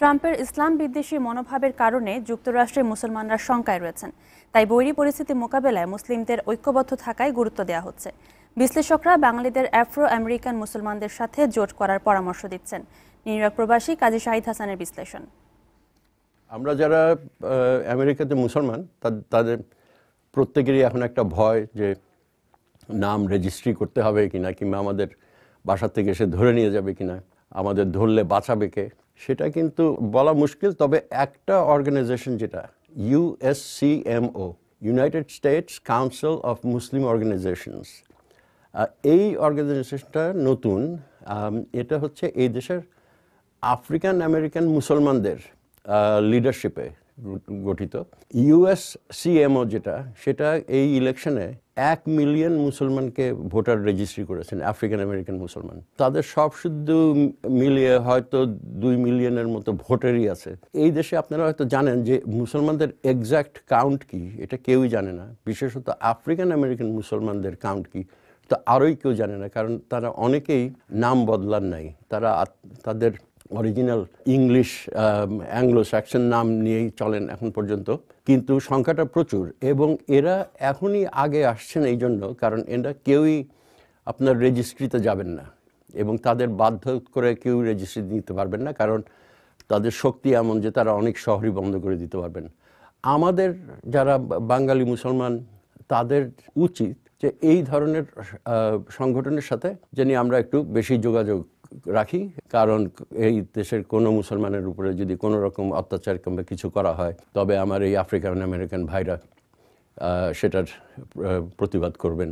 ট্রাম্পের ইসলাম বিদ্বেষী মনোভাবের কারণে যুক্তরাষ্ট্রে মুসলমানরা শঙ্কায় রয়েছেন তাই বৈরী পরিস্থিতি মোকাবেলায় মুসলিমদের ঐক্যবদ্ধ থাকায় গুরুত্ব দেওয়া হচ্ছে বিশ্লেষকরা বাঙালিদের অ্যাফ্রো আমেরিকান মুসলমানদের সাথে জোট করার পরামর্শ দিচ্ছেন নিউ ইয়র্ক প্রবাসী কাজী শাহিদ হাসানের বিশ্লেষণ আমরা যারা আমেরিকাতে মুসলমান তাদের প্রত্যেকেরই এখন একটা ভয় যে নাম রেজিস্ট্রি করতে হবে কিনা কিংবা আমাদের বাসা থেকে এসে ধরে নিয়ে যাবে কিনা আমাদের ধরলে বাঁচাবে কে সেটা কিন্তু বলা মুশকিল তবে একটা অর্গানাইজেশন যেটা USCMO United States council of Muslim organisations এই অর্গানাইজেশনটা নতুন এটা হচ্ছে এই দেশের আফ্রিকান আমেরিকান মুসলমানদের লিডারশিপে গঠিত ইউএস সিএমও যেটা সেটা এই ইলেকশনে এক মিলিয়ন মুসলমানকে ভোটার রেজিস্ট্রি করেছেন আফ্রিকান আমেরিকান মুসলমান তাদের সব শুদ্ধ মিলিয়ে হয়তো দুই মিলিয়নের মতো ভোটারই আছে এই দেশে আপনারা হয়তো জানেন যে মুসলমানদের এক্স্যাক্ট কাউন্ট কি এটা কেউই জানে না বিশেষত আফ্রিকান আমেরিকান মুসলমানদের কাউন্ট কি তো আরোই কেউ জানে না কারণ তারা অনেকেই নাম বদলার নাই তারা তাদের অরিজিনাল ইংলিশ অ্যাংলো স্যাকশন নাম নিয়েই চলেন এখন পর্যন্ত কিন্তু সংখ্যাটা প্রচুর এবং এরা এখনই আগে আসছেন এই জন্য কারণ এরা কেউই আপনার রেজিস্ট্রিতে যাবেন না এবং তাদের বাধ্য করে কেউ রেজিস্ট্রি নিতে পারবেন না কারণ তাদের শক্তি এমন যে তারা অনেক শহরই বন্ধ করে দিতে পারবেন আমাদের যারা বাঙালি মুসলমান তাদের উচিত যে এই ধরনের সংগঠনের সাথে যিনি আমরা একটু বেশি যোগাযোগ রাখি কারণ এই দেশের কোনো মুসলমানের উপরে যদি কোনো রকম অত্যাচার কিংবা কিছু করা হয় তবে আমার এই আফ্রিকান আমেরিকান ভাইরা সেটার প্রতিবাদ করবেন